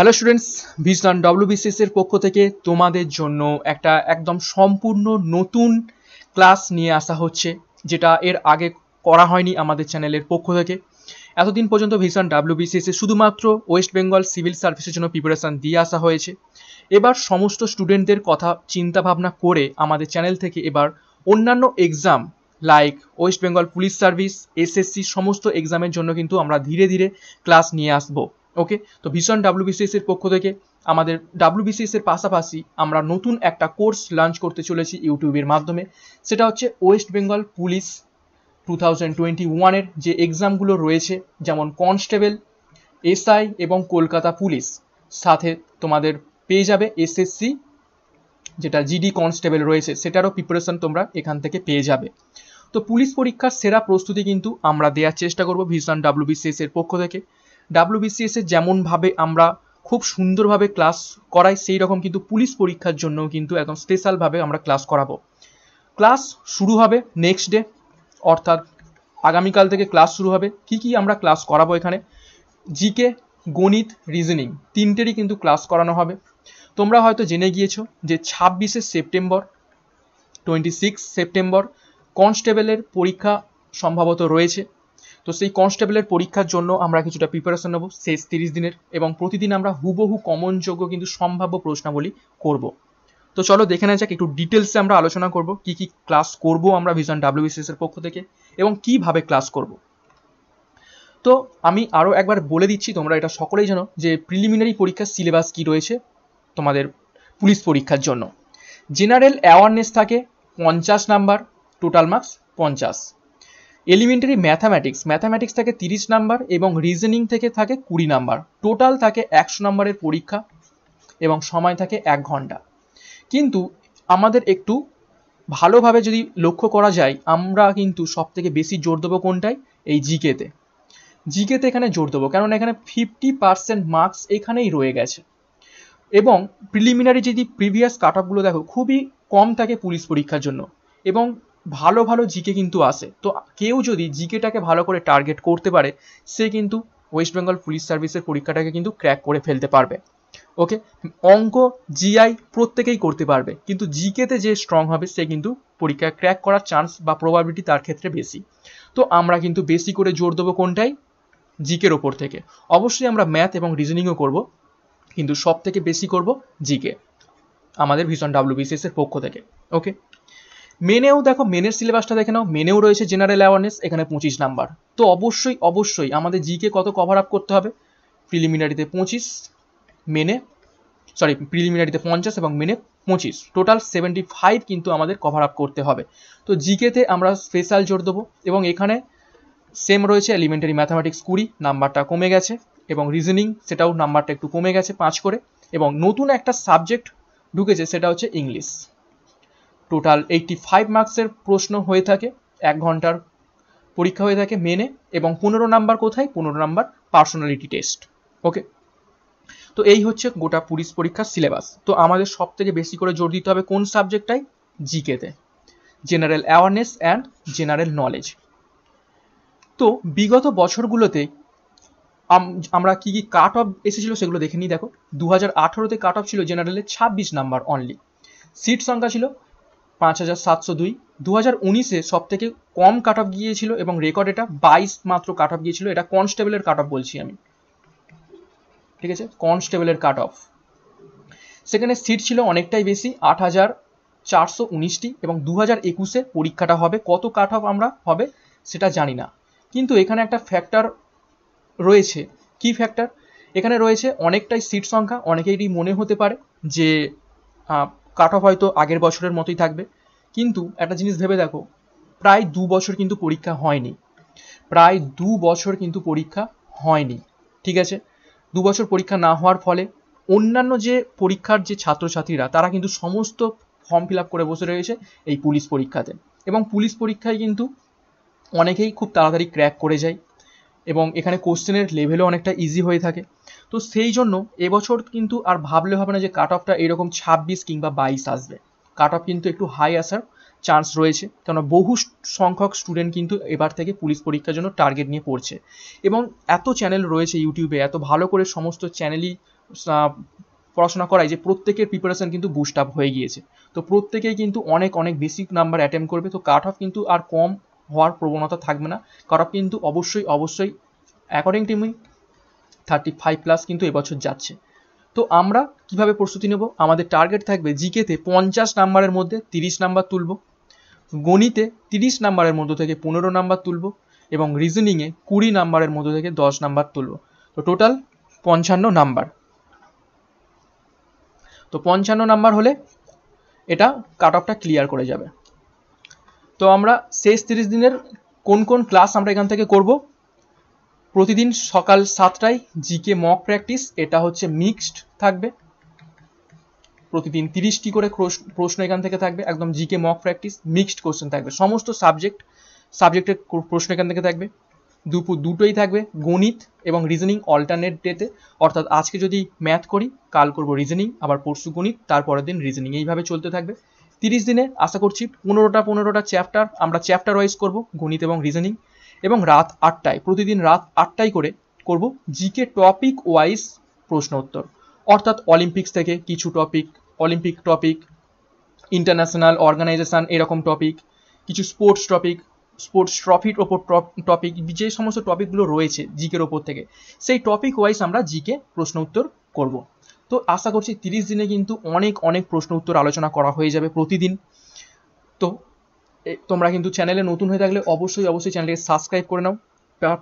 hello students vision WBCS এর পক্ষ থেকে তোমাদের জন্য একটা একদম সম্পূর্ণ নতুন ক্লাস নিয়ে আসা হচ্ছে যেটা এর আগে করা হয়নি আমাদের চ্যানেলের পক্ষ থেকে এতদিন পর্যন্ত ভিজন ডাব্লিউবিসিএস এ শুধুমাত্র ওয়েস্ট বেঙ্গল সিভিল সার্ভিসের জন্য প্রিপারেশান দিয়ে আসা হয়েছে এবার সমস্ত স্টুডেন্টদের কথা চিন্তাভাবনা করে আমাদের চ্যানেল থেকে এবার অন্যান্য exam like West Bengal police service SSC সমস্ত এক্সামের জন্য কিন্তু আমরা ধীরে ধীরে ক্লাস নিয়ে আসবো ওকে তো ভীষণ ডাব্লিউবিসিএস এর পক্ষ থেকে আমাদের ডাব্লিউবিসিএস এর পাশাপাশি আমরা নতুন একটা কোর্স লঞ্চ করতে চলেছি ইউটিউবের মাধ্যমে সেটা হচ্ছে West Bengal police two thousand twenty ওয়ানের যে এক্সামগুলো রয়েছে যেমন কনস্টেবল এসআই এবং কলকাতা পুলিশ সাথে তোমাদের পেয়ে যাবে এসএসসি যেটা জিডি কনস্টেবল রয়েছে সেটারও প্রিপারেশন তোমরা এখান থেকে পেয়ে যাবে তো পুলিশ পরীক্ষার সেরা প্রস্তুতি কিন্তু আমরা দেওয়ার চেষ্টা করব ভিশন ডাব্লিউবিসিএস এর পক্ষ থেকে ডাব্লিউবিসিএসে যেমনভাবে আমরা খুব সুন্দরভাবে ক্লাস করাই সেই রকম কিন্তু পুলিশ পরীক্ষার জন্যও কিন্তু একদম স্পেশালভাবে আমরা ক্লাস করাবো ক্লাস শুরু হবে নেক্সট ডে অর্থাৎ আগামীকাল থেকে ক্লাস শুরু হবে কি কি আমরা ক্লাস করাবো এখানে জিকে গণিত রিজনিং তিনটেরই কিন্তু ক্লাস করানো হবে তোমরা হয়তো জেনে গিয়েছো যে ছাব্বিশে সেপ্টেম্বর টোয়েন্টি সিক্স সেপ্টেম্বর কনস্টেবলের পরীক্ষা সম্ভবত রয়েছে তো সেই কনস্টেবলের পরীক্ষার জন্য আমরা কিছুটা প্রিপারেশন নেব শেষ তিরিশ দিনের এবং প্রতিদিন আমরা হুবহু কমন যোগ্য কিন্তু সম্ভাব্য প্রশ্নাবলী করব তো চলো দেখে নেওয়া যাক একটু ডিটেলসে আমরা আলোচনা করব কি কি ক্লাস করব আমরা ভিশন ডাব্লিউবিসিএস এর পক্ষ থেকে এবং কিভাবে ক্লাস করব তো আমি আরও একবার বলে দিচ্ছি তোমরা এটা সকলেই জানো যে প্রিলিমিনারি পরীক্ষার সিলেবাস কি রয়েছে তোমাদের পুলিশ পরীক্ষার জন্য জেনারেল অ্যাওয়ারনেস থাকে পঞ্চাশ নাম্বার টোটাল মার্কস পঞ্চাশ এলিমেন্টারি ম্যাথামেটিক্স ম্যাথামেটিক্স থাকে তিরিশ নাম্বার এবং রিজনিং থেকে থাকে কুড়ি নাম্বার টোটাল থাকে একশো নাম্বারের পরীক্ষা এবং সময় থাকে এক ঘন্টা কিন্তু আমাদের একটু ভালোভাবে যদি লক্ষ্য করা যায় আমরা কিন্তু সব থেকে বেশি জোর দেবো কোনটায় এই জিকেতে জিকেতে এখানে জোর দেবো কেননা এখানে ফিফটি পার্সেন্ট মার্কস এখানেই রয়ে গেছে এবং প্রিলিমিনারি যদি প্রিভিয়াস কাট অফগুলো দেখো খুবই কম থাকে পুলিশ পরীক্ষার জন্য এবং ভালো ভালো জিকে কিন্তু আসে তো কেউ যদি জিকেটাকে ভালো করে টার্গেট করতে পারে সে কিন্তু ওয়েস্ট বেঙ্গল পুলিশ সার্ভিসের পরীক্ষাটাকে কিন্তু ক্র্যাক করে ফেলতে পারবে ওকে অঙ্ক জিআই প্রত্যেকেই করতে পারবে কিন্তু জিকেতে যে স্ট্রং হবে সে কিন্তু পরীক্ষা ক্র্যাক করার চান্স বা প্রবাবিলিটি তার ক্ষেত্রে বেশি তো আমরা কিন্তু বেশি করে জোর দেবো কোনটাই জিকের ওপর থেকে অবশ্যই আমরা ম্যাথ এবং রিজনিংও করব কিন্তু সব থেকে বেশি করব জিকে আমাদের ভীষণ ডাব্লিউবিসিএস এর পক্ষ থেকে ওকে মেনেও দেখো মেনের সিলেবাসটা দেখে নাও মেনেও রয়েছে জেনারেল অ্যাওয়ারনেস এখানে পঁচিশ নাম্বার তো অবশ্যই অবশ্যই আমাদের জিকে কত কভার আপ করতে হবে প্রিলিমিনারিতে পঁচিশ মেনে সরি প্রিলিমিনারিতে পঞ্চাশ এবং মেনে পঁচিশ টোটাল সেভেন্টি ফাইভ কিন্তু আমাদের কভার আপ করতে হবে তো জিকেতে আমরা স্পেশাল জোর দেবো এবং এখানে সেম রয়েছে এলিমেন্টারি ম্যাথামেটিক্স কুড়ি নাম্বারটা কমে গেছে এবং রিজনিং সেটাও নাম্বারটা একটু কমে গেছে পাঁচ করে এবং নতুন একটা সাবজেক্ট ঢুকেছে সেটা হচ্ছে ইংলিশ টোটাল এইটি ফাইভ মার্কসের প্রশ্ন হয়ে থাকে এক ঘন্টার পরীক্ষা হয়ে থাকে মেনে এবং পনেরো নাম্বার কোথায় পনেরো নাম্বার পার্সোনালিটি টেস্ট ওকে তো এই হচ্ছে গোটা পুলিশ পরীক্ষার সিলেবাস তো আমাদের সব থেকে বেশি করে জোর দিতে হবে কোন সাবজেক্টটাই জিকেতে general awareness and general knowledge তো বিগত বছরগুলোতে আমরা কি কি কাট অফ এসেছিল সেগুলো দেখে নিই দেখো দু হাজার আঠারোতে কাট অফ ছিল জেনারেলের ছাব্বিশ নাম্বার অনলি সিট সংখ্যা ছিল পাঁচ হাজার সাতশো দুই দু হাজার উনিশে সব থেকে কম কাট অফ গিয়েছিল এবং রেকর্ড এটা বাইশ মাত্র কাট অফ গিয়েছিল এটা কনস্টেবলের কাট অফ বলছি আমি ঠিক আছে কনস্টেবলের কাট অফ সেখানে সিট ছিল অনেকটাই বেশি আট হাজার চারশো উনিশটি এবং দু হাজার একুশে পরীক্ষাটা হবে কত কাট অফ আমরা হবে সেটা জানি না কিন্তু এখানে একটা ফ্যাক্টর রয়েছে কি ফ্যাক্টর এখানে রয়েছে অনেকটাই সিট সংখ্যা অনেকেরই মনে হতে পারে যে কাট অফ হয়তো আগের বছরের মতোই থাকবে কিন্তু একটা জিনিস ভেবে দেখো প্রায় দু বছর কিন্তু পরীক্ষা হয়নি প্রায় দু বছর কিন্তু পরীক্ষা হয়নি ঠিক আছে দু বছর পরীক্ষা না হওয়ার ফলে অন্যান্য যে পরীক্ষার যে ছাত্রছাত্রীরা তারা কিন্তু সমস্ত ফর্ম ফিল আপ করে বসে রয়েছে এই পুলিশ পরীক্ষাতে এবং পুলিশ পরীক্ষায় কিন্তু অনেকেই খুব তাড়াতাড়ি ক্র্যাক করে যায় এবং এখানে কোশ্চেনের লেভেলও অনেকটা ইজি হয়ে থাকে তো সেই জন্য এবছর কিন্তু আর ভাবলে হবে না যে কাট অফটা এরকম ছাব্বিশ কিংবা বাইশ আসবে কাট অফ কিন্তু একটু হাই আসার চান্স রয়েছে কেননা বহু সংখ্যক স্টুডেন্ট কিন্তু এবার থেকে পুলিশ পরীক্ষার জন্য টার্গেট নিয়ে পড়ছে এবং এত চ্যানেল রয়েছে ইউটিউবে এত ভালো করে সমস্ত চ্যানেলই পড়াশোনা করায় যে প্রত্যেকের প্রিপারেশন কিন্তু বুস্ট আপ হয়ে গিয়েছে তো প্রত্যেকেই কিন্তু অনেক অনেক বেশি নাম্বার অ্যাটেম্প করবে তো কাট অফ কিন্তু আর কম হওয়ার প্রবণতা থাকবে না কাট অফ কিন্তু অবশ্যই অবশ্যই according to me thirty five plus কিন্তু এবছর যাচ্ছে তো আমরা কিভাবে প্রস্তুতি নেব আমাদের টার্গেট থাকবে জিকেতে পঞ্চাশ নাম্বারের মধ্যে তিরিশ নাম্বার তুলব গণিতে তিরিশ নাম্বারের মধ্য থেকে পনেরো নাম্বার তুলব এবং রিজনিংয়ে কুড়ি নাম্বারের মধ্য থেকে দশ নাম্বার তুলব তো টোটাল পঞ্চান্ন নাম্বার তো পঞ্চান্ন নাম্বার হলে এটা কাট অফটা ক্লিয়ার করে যাবে তো আমরা শেষ তিরিশ দিনের কোন কোন ক্লাস আমরা এখান থেকে করবো প্রতিদিন সকাল সাতটায় জিকে মক প্র্যাকটিস এটা হচ্ছে মিক্সড থাকবে প্রতিদিন তিরিশটি করে প্রশ্ন এখান থেকে থাকবে একদম GK mock practice mixed question থাকবে সমস্ত সাবজেক্ট সাবজেক্টের প্রশ্ন এখান থেকে থাকবে দুপুর দুটোই থাকবে গণিত এবং রিজনিং অল্টারনেট ডেতে অর্থাৎ আজকে যদি ম্যাথ করি কাল করব রিজনিং আবার পরশু গণিত তারপরের দিন রিজনিং এইভাবে চলতে থাকবে তিরিশ দিনে আশা করছি পনেরোটা পনেরোটা চ্যাপ্টার আমরা চ্যাপ্টার ওয়াইজ করব গণিত এবং রিজনিং এবং রাত আটটায় প্রতিদিন রাত আটটায় করে করব জিকে টপিক ওয়াইজ প্রশ্ন উত্তর অর্থাৎ অলিম্পিক্স থেকে কিছু topic Olympic topic international organisation এরকম টপিক কিছু স্পোর্টস টপিক স্পোর্টস ট্রফির ওপর টপিক যে সমস্ত টপিকগুলো রয়েছে জিকের ওপর থেকে সেই টপিক ওয়াইজ আমরা জিকে প্রশ্ন উত্তর করব তো আশা করছি তিরিশ দিনে কিন্তু অনেক অনেক প্রশ্ন উত্তর আলোচনা করা হয়ে যাবে প্রতিদিন তো তোমরা কিন্তু চ্যানেলে নতুন হয়ে থাকলে অবশ্যই অবশ্যই চ্যানেলটি সাবস্ক্রাইব করে নাও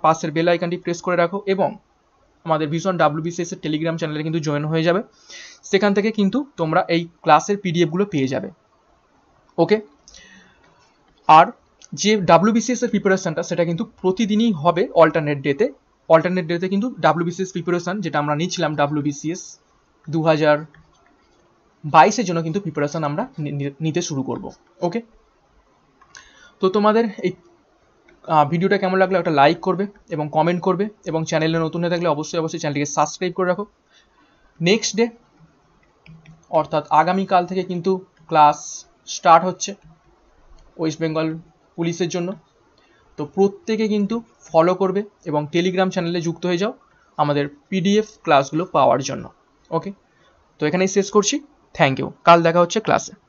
পাশের বেল আইকনটি প্রেস করে রাখো এবং আমাদের ভীষণ ডাব্লিউবিসিএস এর টেলিগ্রাম চ্যানেলে কিন্তু জয়েন হয়ে যাবে সেখান থেকে কিন্তু তোমরা এই ক্লাসের পিডিএফগুলো পেয়ে যাবে ওকে আর যে ডাব্লিউবিসিএস এর প্রিপারেশনটা সেটা কিন্তু প্রতিদিনই হবে অল্টারনেট ডেতে অল্টারনেট ডেতে কিন্তু ডাব্লিউবিসিএস প্রিপারেশন যেটা আমরা নিচ্ছিলাম ডাব্লিউবিসিএস দু হাজার বাইশের জন্য কিন্তু প্রিপারেশন আমরা নিতে শুরু করব ওকে তো তোমাদের এই ভিডিওটা কেমন লাগলো একটা লাইক করবে এবং কমেন্ট করবে এবং চ্যানেলে নতুন হয়ে থাকলে অবশ্যই অবশ্যই চ্যানেলটিকে সাবস্ক্রাইব করে রাখো নেক্সট ডে অর্থাৎ আগামীকাল থেকে কিন্তু ক্লাস স্টার্ট হচ্ছে ওয়েস্ট বেঙ্গল পুলিশের জন্য তো প্রত্যেকে কিন্তু ফলো করবে এবং টেলিগ্রাম চ্যানেলে যুক্ত হয়ে যাও আমাদের পিডিএফ ক্লাসগুলো পাওয়ার জন্য ওকে তো এখানেই শেষ করছি থ্যাংক ইউ কাল দেখা হচ্ছে ক্লাসে